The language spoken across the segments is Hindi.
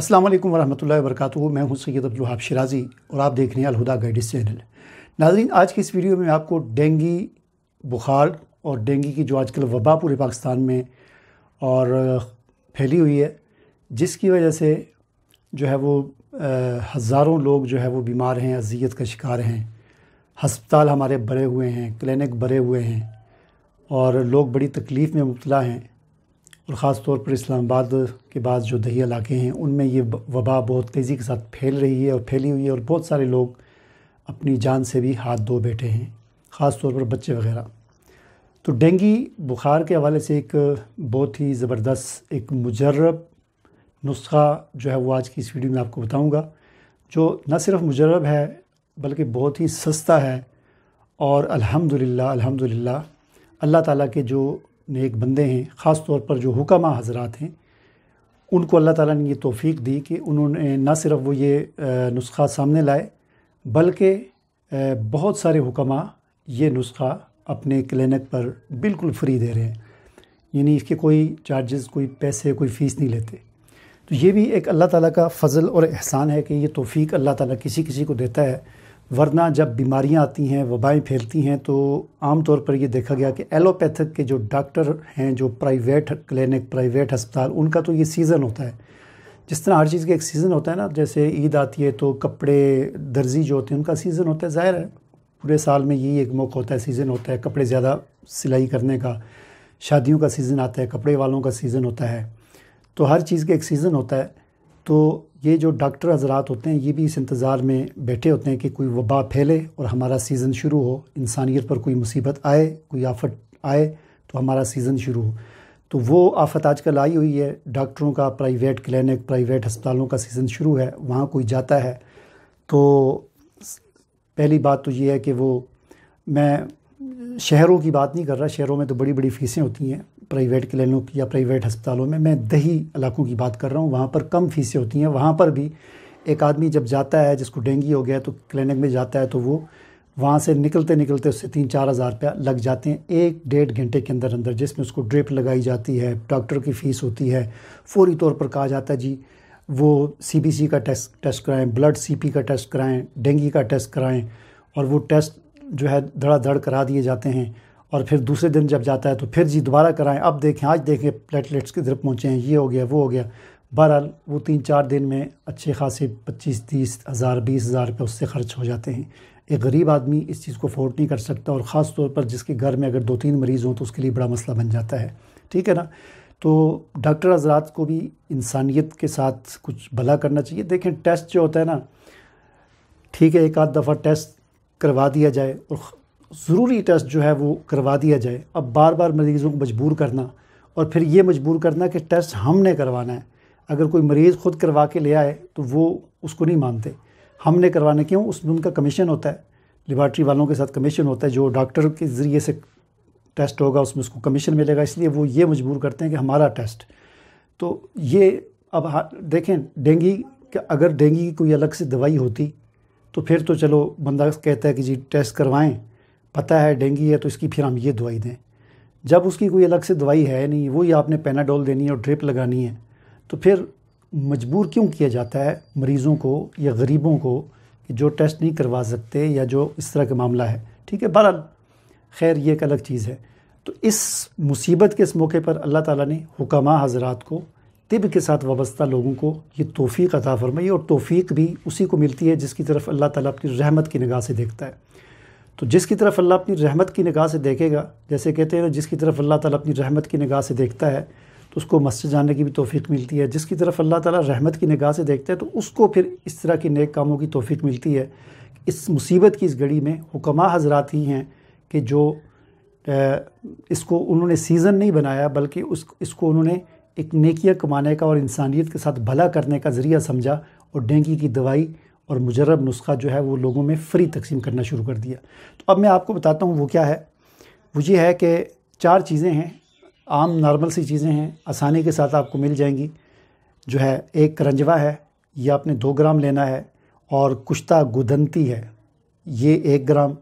अस्सलाम वालेकुम वरक वबरकत मैं हूं सैयद अब्दुलहाब शिराज़ी और आप देख रहे हैं अलहुदा गाइडेंस चैनल नाजरीन आज की इस वीडियो में आपको डेंगी बुखार और डेंगी की जो आजकल वबा पूरे पाकिस्तान में और फैली हुई है जिसकी वजह से जो है वो हज़ारों लोग जो है वो बीमार हैं अजियत का शिकार हैं हस्पताल हमारे भरे हुए हैं क्लिनिक भरे हुए हैं और लोग बड़ी तकलीफ़ में मुबतला हैं और ख़ास तौर पर इस्लामाबाद के बाद जो दही इलाके हैं उनमें ये वबा बहुत तेज़ी के साथ फैल रही है और फैली हुई है और बहुत सारे लोग अपनी जान से भी हाथ धो बैठे हैं ख़ास तौर पर बच्चे वगैरह तो डेंगी बुखार के हवाले से एक बहुत ही ज़बरदस्त एक मुजरब नुस्खा जो है वो आज की इस वीडियो में आपको बताऊँगा जो न सिर्फ मुजरब है बल्कि बहुत ही सस्ता है और अलहमदिल्ला अलहमदिल्ला अल्लाह ताला के जो नेक बंदे हैं ख़ास तौर पर जो हुक्म हजरात हैं उनको अल्लाह ताला ने ये तोफ़ीक दी कि उन्होंने ना सिर्फ वो ये नुस्खा सामने लाए बल्कि बहुत सारे हुक्म ये नुस्खा अपने क्लिनिक पर बिल्कुल फ्री दे रहे हैं यानी इसके कोई चार्जेस कोई पैसे कोई फ़ीस नहीं लेते तो ये भी एक अल्लाह ताला का फ़ज़ल और एहसान है कि ये तोफ़ी अल्लाह ताला किसी किसी को देता है वरना जब बीमारियां आती हैं वबाएँ फैलती हैं तो आमतौर पर ये देखा गया कि एलोपैथिक के जो डॉक्टर हैं जो प्राइवेट क्लिनिक प्राइवेट अस्पताल उनका तो ये सीज़न होता है जिस तरह हर चीज़ का एक सीज़न होता है ना जैसे ईद आती है तो कपड़े दर्जी जो होते हैं उनका सीज़न होता है ज़ाहिर है पूरे साल में यही एक मौका होता है सीज़न होता है कपड़े ज़्यादा सिलाई करने का शादियों का सीज़न आता है कपड़े वालों का सीज़न होता है तो हर चीज़ का एक सीज़न होता है तो ये जो डॉक्टर हजरात होते हैं ये भी इस इंतज़ार में बैठे होते हैं कि कोई वबा फैले और हमारा सीज़न शुरू हो इंसानियत पर कोई मुसीबत आए कोई आफत आए तो हमारा सीज़न शुरू हो तो वो आफत आजकल आई हुई है डॉक्टरों का प्राइवेट क्लिनिक प्राइवेट हस्पतालों का सीज़न शुरू है वहाँ कोई जाता है तो पहली बात तो ये है कि वो मैं शहरों की बात नहीं कर रहा शहरों में तो बड़ी बड़ी फीसें होती हैं प्राइवेट क्लिनिक या प्राइवेट अस्पतालों में मैं दही इलाकों की बात कर रहा हूँ वहाँ पर कम फीसें होती हैं वहाँ पर भी एक आदमी जब जाता है जिसको डेंगू हो गया तो क्लिनिक में जाता है तो वो वहाँ से निकलते निकलते उससे तीन चार हज़ार रुपया लग जाते हैं एक डेढ़ घंटे के अंदर अंदर जिसमें उसको ड्रिप लगाई जाती है डॉक्टर की फ़ीस होती है फौरी तौर पर कहा जाता है जी वो सी का टेस्ट टेस्ट कराएं ब्लड पी का टेस्ट कराएं डेंगी का टेस्ट कराएं और वो टेस्ट जो है धड़ाधड़ करा दिए जाते हैं और फिर दूसरे दिन जब जाता है तो फिर जी दोबारा कराएं अब देखें आज देखें प्लेटलेट्स किधर पहुँचे हैं ये हो गया वो हो गया बहरहाल वो तीन चार दिन में अच्छे खासे पच्चीस तीस हज़ार बीस हज़ार रुपये उससे खर्च हो जाते हैं एक गरीब आदमी इस चीज़ को अफोर्ड नहीं कर सकता और ख़ास तौर पर जिसके घर में अगर दो तीन मरीज़ हों तो उसके लिए बड़ा मसला बन जाता है ठीक है ना तो डॉक्टर हजरात को भी इंसानियत के साथ कुछ भला करना चाहिए देखें टेस्ट जो होता है ना ठीक है एक आध दफ़ा टेस्ट करवा दिया जाए और ज़रूरी टेस्ट जो है वो करवा दिया जाए अब बार बार मरीज़ों को मजबूर करना और फिर ये मजबूर करना कि टेस्ट हमने करवाना है अगर कोई मरीज़ ख़ुद करवा के ले आए तो वो उसको नहीं मानते हमने करवाने क्यों उसमें उनका कमीशन होता है लेबार्ट्री वालों के साथ कमीशन होता है जो डॉक्टर के ज़रिए से टेस्ट होगा उसमें उसको कमीशन मिलेगा इसलिए वो ये मजबूर करते हैं कि हमारा टेस्ट तो ये अब हाँ देखें डेंगी का अगर डेंगी की कोई अलग से दवाई होती तो फिर तो चलो बंदा कहता है कि जी टेस्ट करवाएं पता है डेंगी है तो इसकी फिर हम ये दवाई दें जब उसकी कोई अलग से दवाई है नहीं वही आपने पेनाडोल देनी है और ड्रिप लगानी है तो फिर मजबूर क्यों किया जाता है मरीज़ों को या गरीबों को कि जो टेस्ट नहीं करवा सकते या जो इस तरह का मामला है ठीक है बहरहाल खैर ये एक अलग चीज़ है तो इस मुसीबत के इस मौके पर अल्लाह ताला ने हुकमा हजरात को तिब के साथ वाबस्ता लोगों को ये तोफ़ी अता फरमाई और तोफ़ी भी उसी को मिलती है जिसकी तरफ अल्लाह ताला अपनी रहमत की निगाह से देखता है तो जिसकी तरफ अल्लाह अपनी रहमत की निगाह से देखेगा जैसे कहते हैं ना जिसकी तरफ अल्लाह ताला अपनी रहमत की निगाह से देखता है तो उसको मस्जिद जाने की भी तोफ़ी मिलती है जिसकी तरफ अल्लाह ताला रहमत की निगाह से देखता है तो उसको फिर इस तरह के नेक कामों की तोफ़ी मिलती है इस मुसीबत की इस घड़ी में हुकमा हजरात ही हैं कि जो इसको उन्होंने सीज़न नहीं बनाया बल्कि उस इसको उन्होंने एक नेकियां कमाने का और इंसानियत के साथ भला करने का ज़रिया समझा और डेंगू की दवाई और मुजरब नुस्खा जो है वो लोगों में फ़्री तकसीम करना शुरू कर दिया तो अब मैं आपको बताता हूँ वो क्या है वो ये है कि चार चीज़ें हैं आम नॉर्मल सी चीज़ें हैं आसानी के साथ आपको मिल जाएंगी जो है एक करंजवा है ये आपने दो ग्राम लेना है और कुश्ता गुदंती है ये एक ग्राम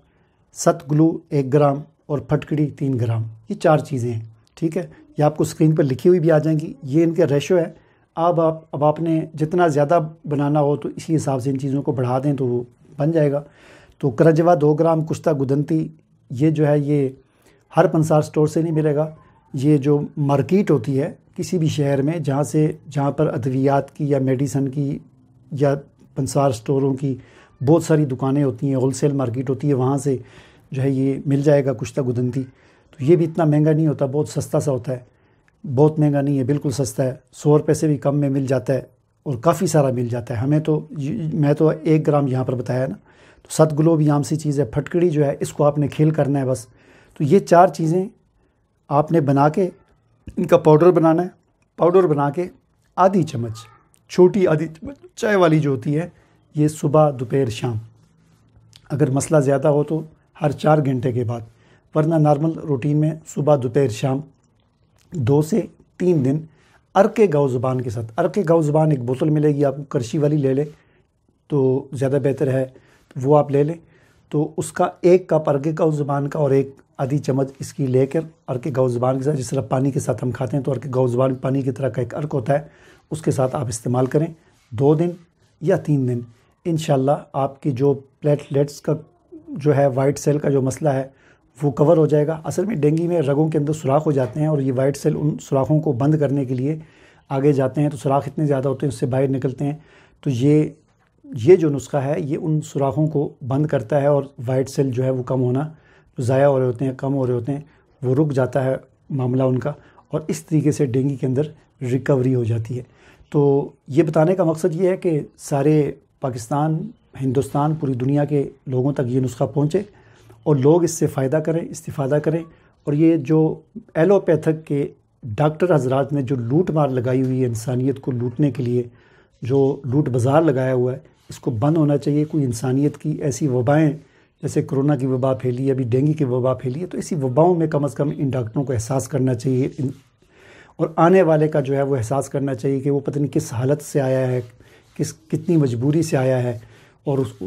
ग्लू एक ग्राम और फटकड़ी तीन ग्राम ये चार चीज़ें हैं ठीक है ये आपको स्क्रीन पर लिखी हुई भी आ जाएंगी ये इनके रेशो है अब आप अब आपने जितना ज़्यादा बनाना हो तो इसी हिसाब से इन चीज़ों को बढ़ा दें तो वो बन जाएगा तो करजवा दो ग्राम कुश्ता गुदंती ये जो है ये हर पंसार स्टोर से नहीं मिलेगा ये जो मार्केट होती है किसी भी शहर में जहाँ से जहाँ पर अद्वियात की या मेडिसन की या पंसार स्टोरों की बहुत सारी दुकानें होती हैं होलसेल मार्केट होती है वहाँ से जो है ये मिल जाएगा कुश्ता गुदंती तो ये भी इतना महंगा नहीं होता बहुत सस्ता सा होता है बहुत महंगा नहीं है बिल्कुल सस्ता है सौ रुपये से भी कम में मिल जाता है और काफ़ी सारा मिल जाता है हमें तो मैं तो एक ग्राम यहाँ पर बताया ना तो सत ग्लो भी आम सी चीज़ है फटकड़ी जो है इसको आपने खेल करना है बस तो ये चार चीज़ें आपने बना के इनका पाउडर बनाना है पाउडर बना के आधी चम्मच छोटी आधी चम्मच चाय वाली जो होती है ये सुबह दोपहर शाम अगर मसला ज़्यादा हो तो हर चार घंटे के बाद वरना नॉर्मल रूटीन में सुबह दोपहर शाम दो से तीन दिन अर्क गाँव ज़ुबान के साथ अर्क गाँव ज़ुबान एक बोतल मिलेगी आपको करशी वाली ले लें तो ज़्यादा बेहतर है तो वो आप ले लें तो उसका एक कप अरके गाँव ज़ुबान का और एक आधी चम्मच इसकी लेकर अरके गाँव ज़ुबान के साथ जिस तरह पानी के साथ हम खाते हैं तो अर्क गाँव ज़ुबान पानी की तरह का एक अर्क होता है उसके साथ आप इस्तेमाल करें दो दिन या तीन दिन इन आपकी जो प्लेटलेट्स का जो है वाइट सेल का जो मसला है वो कवर हो जाएगा असल में डेंगू में रगों के अंदर सुराख हो जाते हैं और ये वाइट सेल उन सुराखों को बंद करने के लिए आगे जाते हैं तो सुराख इतने ज़्यादा होते हैं उससे बाहर निकलते हैं तो ये ये जो नुस्खा है ये उन सुराखों को बंद करता है और वाइट सेल जो है वो कम होना तो ज़ाया हो रहे होते हैं कम हो रहे होते हैं वो रुक जाता है मामला उनका और इस तरीके से डेंगू के अंदर रिकवरी हो जाती है तो ये बताने का मकसद ये है कि सारे पाकिस्तान हिंदुस्तान पूरी दुनिया के लोगों तक ये नुस्खा पहुँचे और लोग इससे फ़ायदा करें इस्तीफ़ादा करें और ये जो एलोपैथक के डॉक्टर हजरात ने जो लूट मार लगाई हुई है इंसानियत को लूटने के लिए जो लूट बाज़ार लगाया हुआ है इसको बंद होना चाहिए कोई इंसानियत की ऐसी वबाएँ जैसे कोरोना की वबा फैली है अभी डेंगू की वबा फैली है तो ऐसी वबाओं में कम अज़ कम इन डॉक्टरों को एहसास करना चाहिए इन और आने वाले का जो है वो एहसास करना चाहिए कि वो पता नहीं किस हालत से आया है किस कितनी मजबूरी से आया है और उसको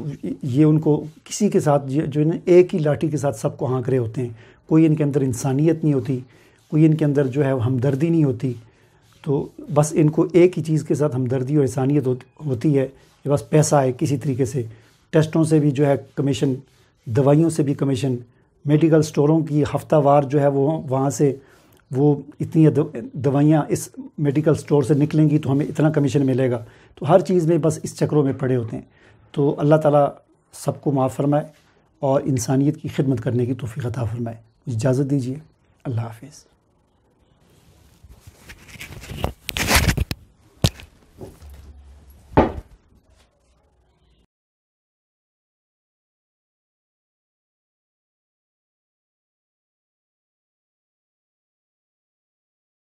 ये उनको किसी के साथ जो है ना एक ही लाठी के साथ सबको हाँक रहे होते हैं कोई इनके अंदर इंसानियत नहीं होती कोई इनके अंदर जो है हमदर्दी नहीं होती तो बस इनको एक ही चीज़ के साथ हमदर्दी और इंसानियत होती है कि बस पैसा आए किसी तरीके से टेस्टों से भी जो है कमीशन दवाइयों से भी कमीशन मेडिकल स्टोरों की हफ्तावार जो है वो वहाँ से वो इतनी दवाइयाँ इस मेडिकल स्टोर से निकलेंगी तो हमें इतना कमीशन मिलेगा तो हर चीज़ में बस इस चक्रों में पड़े होते हैं तो अल्लाह ताला सबको माफ़ फरमाए और इंसानियत की खिदमत करने की तोफ़ी अता फरमाए इजाज़त दीजिए अल्लाह हाफिज़